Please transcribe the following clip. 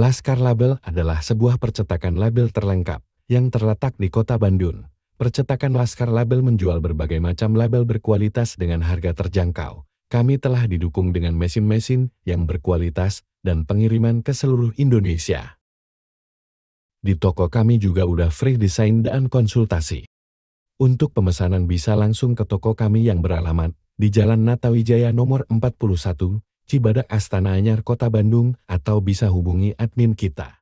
Laskar Label adalah sebuah percetakan label terlengkap yang terletak di kota Bandung. Percetakan Laskar Label menjual berbagai macam label berkualitas dengan harga terjangkau. Kami telah didukung dengan mesin-mesin yang berkualitas dan pengiriman ke seluruh Indonesia. Di toko kami juga udah free desain dan konsultasi. Untuk pemesanan bisa langsung ke toko kami yang beralamat di Jalan Natawijaya nomor 41, Cibadak Astana Anyar Kota Bandung atau bisa hubungi admin kita.